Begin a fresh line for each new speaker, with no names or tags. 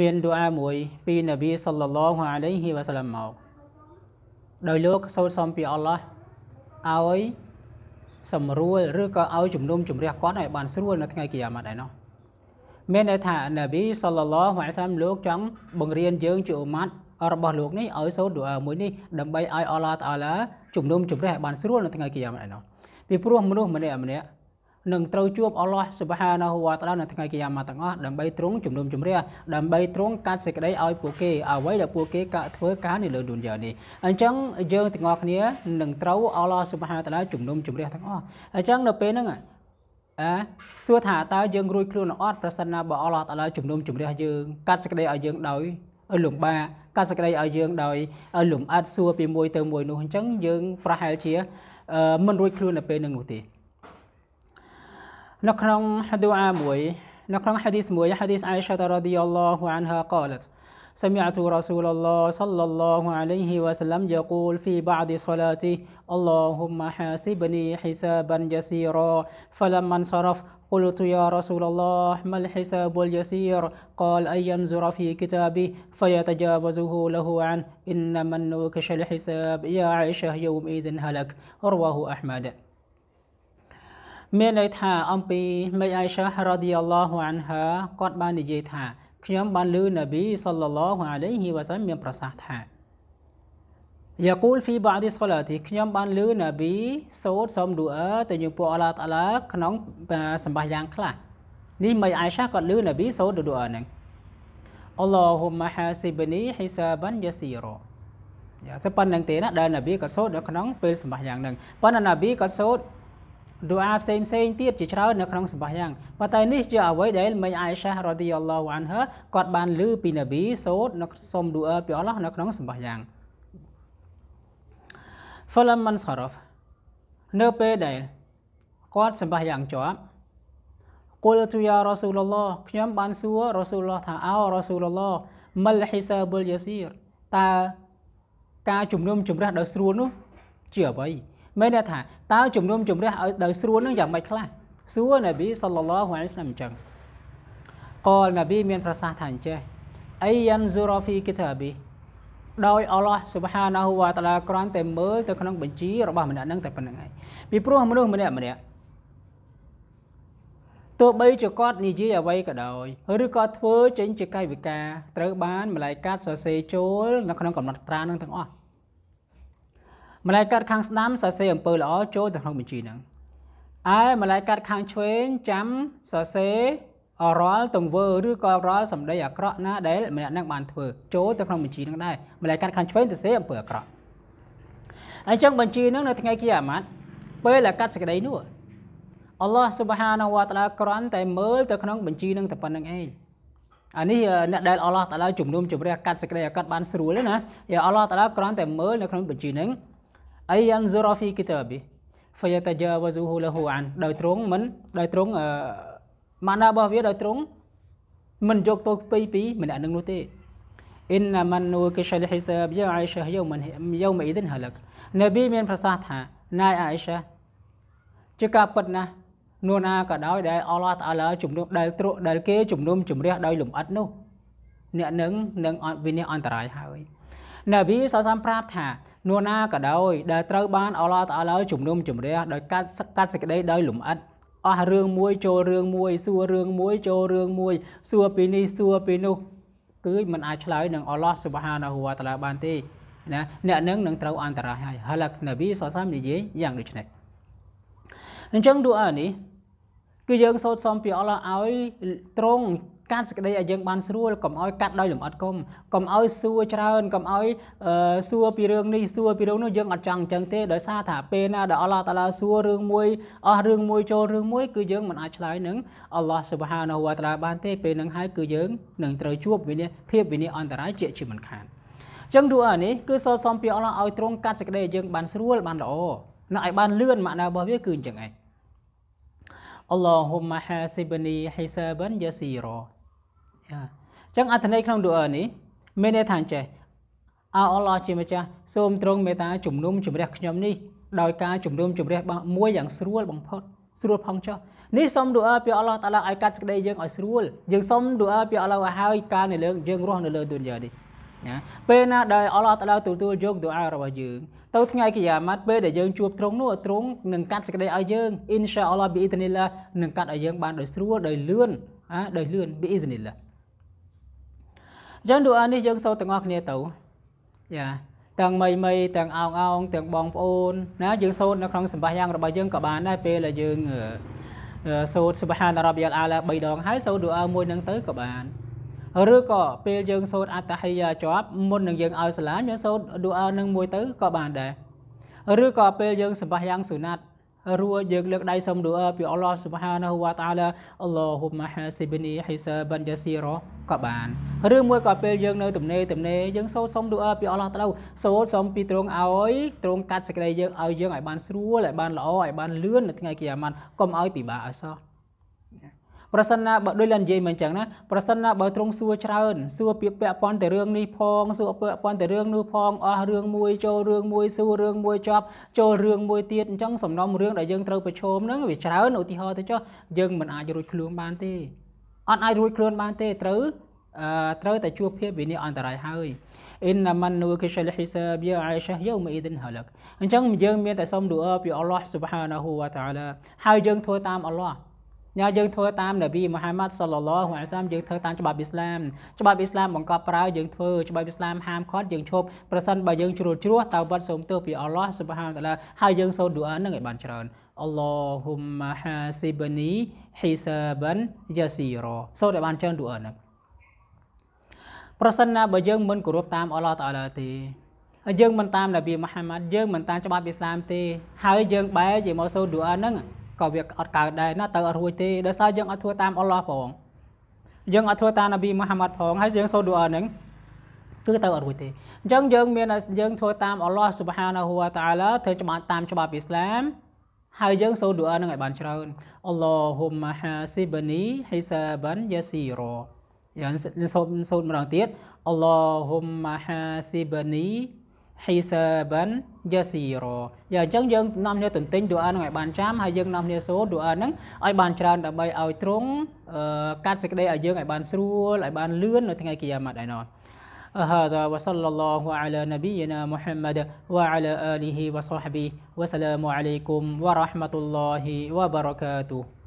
មានឌូអាមួយពីនប៊ីសល្លឡោះអាឡៃហ៊ីវ៉ាសាឡាមមកដោយលោកសូត្រសុំពីអល់ឡោះឲ្យសម្រួលឬក៏ឲ្យជំនុំជម្រះគាត់ឲ្យបានស្រួលនៅថ្ងៃគីយ៉ាម៉ាត់ឯណោះមានន័យថានប៊ីសល្លឡោះអាឡៃសាឡាមលោកចង់បង្រៀនយើងជាអ៊ុម៉ាត់របស់លោកនេះឲ្យសូត្រឌូអាមួយនេះដើម្បីឲ្យអល់ឡោះតាអាឡាជំនុំជម្រះឲ្យបានស្រួលនៅថ្ងៃគីយ៉ាម៉ាត់ឯណោះពីព្រោះមនុស្សម្នាក់ម្នាក់នឹងត្រូវជួបអល់ឡោះស៊ុបហានាហ៊ូវតាឡានៅថ្ងៃកិយាម៉ាទាំងអស់ដើម្បីទ្រង់ជំនុំជម្រះដើម្បីទ្រង់កាត់សេចក្តីឲ្យ ពួកគេអ្វីដែលពួកគេកើតធ្វើការនៅលើឌុនយ៉ានេះអញ្ចឹងយើងទាំងអស់គ្នានឹងត្រូវអល់ឡោះស៊ុបហានាតាឡាជំនុំជម្រះទាំងអស់អញ្ចឹងនៅពេលហ្នឹងអើសួរថាតើយើងរួចខ្លួនអត់ប្រសិនណាបើអល់ឡោះតាឡាជំនុំជម្រះយើងកាត់សេចក្តីឲ្យយើងដោយលំបាកកាត់សេចក្តីឲ្យយើងដោយលំអិតសួរពីមួយទៅមួយ នោះអញ្ចឹងយើងប្រហែលជាមិនរួចខ្លួននៅពេលនឹងនោះទេ نقرأ حديث حديث عائشة رضي الله عنها قالت سمعت رسول الله صلى الله عليه وسلم يقول في بعض صلاته اللهم حاسبني حسابا يسيرا فلما انصرف قلت يا رسول الله ما الحساب اليسير قال أن ينظر في كتابه فيتجاوزه له عنه إنما نوكش الحساب يا عائشة يومئذ هلك رواه أحمد មានន័យថា អំពីមេអៃសារ៉ាឌីយ៉ាឡោះអានហាគាត់បាននិយាយថាខ្ញុំបានលឺនប៊ីសល្លឡោះអាឡៃហ៊ីវ៉ាសាមានប្រសាសន៍ថាយ៉ាគូលហ្វីបាឌីសឡាទីខ្ញុំបានលឺនប៊ីសូត្រសូមឌូអើទៅញពួកអល់ឡាតាឡាក្នុងសម្បាយ៉ាងខ្លះនេះមេអៃសាគាត់លឺនប៊ីសូត្រឌូអើហ្នឹងអល់ឡោហ៊ុមហាស៊ីបនីហ៊ីសាបានយ៉ាស៊ីរ៉ូយ៉ាតែប៉ុណ្្នឹងទេណាដែលនប៊ីគាត់សូត្រនៅក្នុងពេលសម្បាយ៉ាងហ្នឹងប៉ុន្តែនប៊ីគាត់សូត្រឌូអាផ្សេងផ្សេងទៀតជាច្រើននៅក្នុងសម្បះយ៉ាងប៉ុន្តែនេះជាអ្វីដែលមេអាយសារ៉ាឌីយ៉ាឡោះអានហឺគាត់បានលើពីនប៊ីសូតនៅសុំឌូអាពីអល់ឡោះនៅក្នុងសម្បះយ៉ាងហ្វឡាមិនសរ៉ហ្វនៅពេលដែលគាត់សម្បះយ៉ាងជាប់កូលទូយ៉ារ៉ាស៊ូលឡោះខ្ញុំបានសួររ៉ាស៊ូលឡោះថាអោរ៉ាស៊ូលឡោះមិលហ៊ីសាបុលយ៉ាស៊ីរតើការជំនុំជម្រះដោយស្រួលនោះជាអ្វីមែនថាតើជំនុំជម្រះឲ្យដោយស្រួលនឹងយ៉ាងម៉េចខ្លះសួរនប៊ីសល្លឡោះអាឡៃសាំអញ្ចឹងកលនប៊ីមាន ប្រសាសន៍ថាអញ្ចេះអៃយ៉ាន់ស៊ូរ៉ូហ្វីគីតាប៊ីដោយអល់ឡោះស៊ុបហានាហ៊ូវ៉ាតាឡាគ្រាន់តែមើលទៅក្នុងបញ្ជីរបស់ ម្នាក់នឹងតែប៉ុណ្្នឹងហើយពីព្រោះមនុស្សម្នាក់ម្នាក់ទោះបីជាគាត់និយាយអ្វីក៏ដោយឬក៏ធ្វើចេញជាកាយវិការត្រូវបានម្លាយកាត់សរសេរចូលនៅក្នុងកំណត់ត្រានឹងទាំងអស់ម្លាយកាត់ខាងស្ដាំសរសេរអំពើល្អចូលទៅក្នុងបញ្ជីហ្នឹងឯម្លាយកាត់ខាងឆ្វេងចាំសរសេរអរាល់ទង្វើឬក៏រាល់សម្ដីអាក្រក់ណាដែលម្នាក់នឹងបានធ្វើចូលទៅក្នុងបញ្ជីនឹងដែរម្លាយកាត់ខាងឆ្វេងទៅសេអំពើអាក្រក់អញ្ចឹងបញ្ជីនឹងនៅថ្ងៃគីអាម៉ាត់ពេលដែលកាត់សេចក្តីនោះអល់ឡោះស៊ុបហានវតាឡាក្រាន់តែមើលទៅក្នុងបញ្ជីនឹងតែប៉ុណ្្នឹងឯងអានេះអ្នកដែលអល់ឡោះតាឡាជំនុំជម្រះកាត់សេចក្តីអាក្រក់បានស្រួលណាអល់ឡោះតាឡាក្រាន់តែមើលនៅក្នុងបញ្ជីនឹងអៃយ៉ានស៊ូរ៉ាហ្វីគីតាប៊ីហ្វយ៉ាតាយ៉ាវ៉ាស៊ូហ៊ូឡាហ៊ូអានដោយត្រង់មិនដោយត្រង់ម៉ាណារបស់វាដោយត្រង់មិនយកទោសពីពីម្នាក់នឹងនោះទេអ៊ីនណាម៉ានូគីសាលហ៊ីសាបយ៉ាអៃសាយូមិនយូមអ៊ីឌិនហាឡាក់នប៊ីមានប្រសាសន៍ថាណៃអៃសាជាការពិតណាស់នួនណាក៏ដោយដែលអល់ឡោះតាឡាជំនុំដែលទ្រក់ដែលគេជំនុំជំរះដោយលំអិតនោះអ្នកនឹងនឹងវិនិច្ឆ័យអន្តរាយហើយនប៊ីសាសាមប្រាប់ថានួនណាក៏ដោយដែលត្រូវបានអល់ឡោះតាឡាជំនុំជម្រះដោយកាត់សកាត់សេចក្តីដោយលំអិតអស់រឿងមួយចូលរឿងមួយសួររឿងមួយចូលរឿងមួយសួរពីនេះសួរពីនោះគឺมันអាចឆ្លើយនឹងអល់ឡោះសុបហានាហ៊ូវតាឡាបានទេណាអ្នកនឹងនឹងត្រូវអន្តរាយហើយហលកនប៊ីសសាមនិយាយយ៉ាងដូចនេះអញ្ចឹងឌូអានេះគឺយើងសូត្រសុំពីអល់ឡោះឲ្យត្រង់កាត់សក្តីឲ្យយើងបានស្រួលកុំឲ្យកាត់ដោយលំអិតកុំកុំឲ្យសួរច្រើនកុំឲ្យសួរពីរឿងនេះសួរពីរឿងនោះយើងអត់ចង់អញ្ចឹងទេដោយសារថាពេលណាដែលអល់ឡោះតាឡាសួររឿងមួយអស់រឿងមួយចូលរឿងមួយគឺយើងមិនអាចឆ្លើយនឹងអល់ឡោះសុបហានវតាឡាបានទេពេលនឹងហើយគឺយើងនឹងត្រូវជួបវិនិច្ឆ័យភាពវិនិច្ឆ័យអន្តរាយជាជាមិនខានចឹងឌូអានេះគឺសូមសុំពីអល់ឡោះឲ្យទ្រង់កាត់សេចក្តីឲ្យយើងបានស្រួលបានល្អណ៎ឲ្យបានលឿនម៉ាក់ណារបស់វាគឺអញ្ចឹងឯង اللهم حاسبني حسابا يسيرا អញ្ចឹងអត្ថន័យក្នុងឌូអឺនេះ មានន័យថាអញ្ចេះអោអល់ឡោះជាម្ចាស់សូមទ្រង់មេត្តា ជំនុំជម្រះខ្ញុំនេះដោយការជំនុំជម្រះមួយយ៉ាងស្រួលបំផុតស្រួលផងចុះនេះសូមឌូអើពីអល់ឡោះតាឡាឲ្យកាត់សេចក្តីយើងឲ្យស្រួលយើងសូមឌូអើពីអល់ឡោះឲ្យហើយការនៅលើយើងរស់នៅលើទុនយ៉ានេះណាពេលណាដែលអល់ឡោះតាឡាទទួលយកឌូអើរបស់យើងទៅថ្ងៃកិយាម៉ាត់ពេលដែលយើងជួបទ្រង់នោះទ្រង់នឹងកាត់សេចក្តីឲ្យយើងអ៊ីនសាអល់ឡោះប៊ីអ៊ីតនីឡានឹងកាត់ឲ្យយើងបានដោយស្រួលដោយលឿនណាដោយលឿនប៊ីអ៊ីតនីឡាអញ្ចឹងឌូអានេះយើង សូត្រទាំងអស់គ្នាទៅយ៉ាទាំងមីមីទាំងអោងអោងទាំងបងប្អូនណាយើងសូត្រនៅក្នុងសម្បាសយ៉ាងរបស់យើងក៏បានដែរពេលដែលយើងសូត្រ سبحان ربي الاعلى 3ដងហើយសូត្រឌូអាមួយនឹងទៅក៏បានឬក៏ពេលយើងសូត្រអត្តហិយាជាប់មុននឹងយើងឲ្យសាឡាមយើងសូត្រឌូអានឹងមួយទៅក៏បានដែរឬក៏ពេលយើងសម្បាសយ៉ាងសុណាត់រួចយើងលើកដៃសុំឌូអាពីអល់ឡោះស៊ុបហានាហ៊ូវតាឡាអល់ឡោហ៊ុមហាស៊ីបនីហិសាបានយ៉ាស៊ីរ៉ូក៏បានឬមួយក៏ពេលយើងនៅទំនេរទំនេរយើងសូត្រសុំឌូអាពីអល់ឡោះទៅសូត្រសុំពីទ្រង់ឲ្យទ្រង់កាត់សេចក្តីយើងឲ្យយើងឲ្យបានស្រួលឲ្យបានល្អឲ្យបានលឿននៅថ្ងៃគីយ៉ាម៉ាត់កុំឲ្យពិបាកឲ្យសោះប្រសិនណាបើដូចលាននិយាយមិនអញ្ចឹងណាប្រសិនណាបើត្រង់សួរច្រើនសួរពាក្យពាក់ព័ន្ធទៅរឿងនេះផងសួរពាក់ព័ន្ធទៅរឿងនោះផងអស់រឿងមួយចូលរឿងមួយសួររឿងមួយចប់ចូលរឿងមួយទៀតអញ្ចឹងសំណុំរឿងដែលយើងត្រូវប្រឈមនឹងវាច្រើនឧទាហរណ៍ទៅចុះយើងមិនអាចរួចខ្លួនបានទេអត់អាចរួចខ្លួនបានទេត្រូវត្រូវតែជួបភាពវិនិច្ឆ័យអន្តរាយហើយអ៊ីនណាម៉ាន់នូគីសលហ៊ីសាបយ៉ាអៃសាយូមអ៊ីឌិនហលកអញ្ចឹងយើងមានតែសុំឌូអពីអល់ឡោះស៊ុបហានាហ៊ូវតាឡាហើយយើងធ្វើតាមអល់ឡោះញ៉ាយើងធ្វើតាមនប៊ីមូហាម៉ាត់សុលឡោះអាសាមយើងធ្វើតាមច្បាប់អ៊ីស្លាមច្បាប់អ៊ីស្លាមបង្កប់ប្រើយើងធ្វើច្បាប់អ៊ីស្លាមហាមឃាត់យើងឈប់ប្រសិនបើយើងជ្រុលជ្រោះតើវត្តសូមទោសពីអល់ឡោះសុបហានតាឡាហើយយើងសូត្រឌូអានឹងឲ្យបានច្រើនអល់ឡោហ៊ុមម៉ាហាស៊ីបនីហ៊ីសាបានយ៉ាស៊ីរ៉ូសូត្រឲ្យបានច្រើនឌូអានឹងប្រសិនណាបើយើងមិនគោរពតាមអល់ឡោះតាឡាទេយើងមិនតាមនប៊ីមូហាម៉ាត់យើងមិនតាមច្បាប់អ៊ីស្លាមទេ ហើយយើងបែរជាមក សូត្រឌូអានឹងក៏វាអត់កើតដែរណាទៅអត់រួចទេដោយសារយើងអត់ធ្វើតាមអល់ឡោះផងយើងអត់ធ្វើតាមនប៊ីមូហាម៉ាត់ផង ហើយយើងសូត្រដូអាហ្នឹងគឺទៅអត់រួចទេអញ្ចឹងយើងមានយើងធ្វើតាមអល់ឡោះស៊ុបហានាហ៊ូវតាអាឡាធ្វើច្បាប់តាមច្បាប់អ៊ីស្លាម ហើយយើង សូត្រដូអានឹងឲ្យបានច្រើនអល់ឡោហ៊ុមហាស៊ីបានីហ៊ីសាបានយ៉ាស៊ីរ៉ូយ៉ាងសូត្រសូត្រម្ដងទៀតអល់ឡោហ៊ុមហាស៊ីបានី hisaban yasira យ៉ាងអញ្ចឹងយើងនាំគ្នាទន្ទិញឌូអានឹងឲ្យបានចាំហើយយើងនាំគ្នាសូត្រឌូអានឹងឲ្យបានច្រើនដើម្បីឲ្យត្រង់កាត់សេចក្តីឲ្យយើងឲ្យបានស្រួលឲ្យបានលឿននៅថ្ងៃគីយ៉ាម៉ាត់ឯណោះ هذا وصلى الله على نبينا محمد وعلى آله وصحبه وسلام عليكم ورحمة الله وبركاته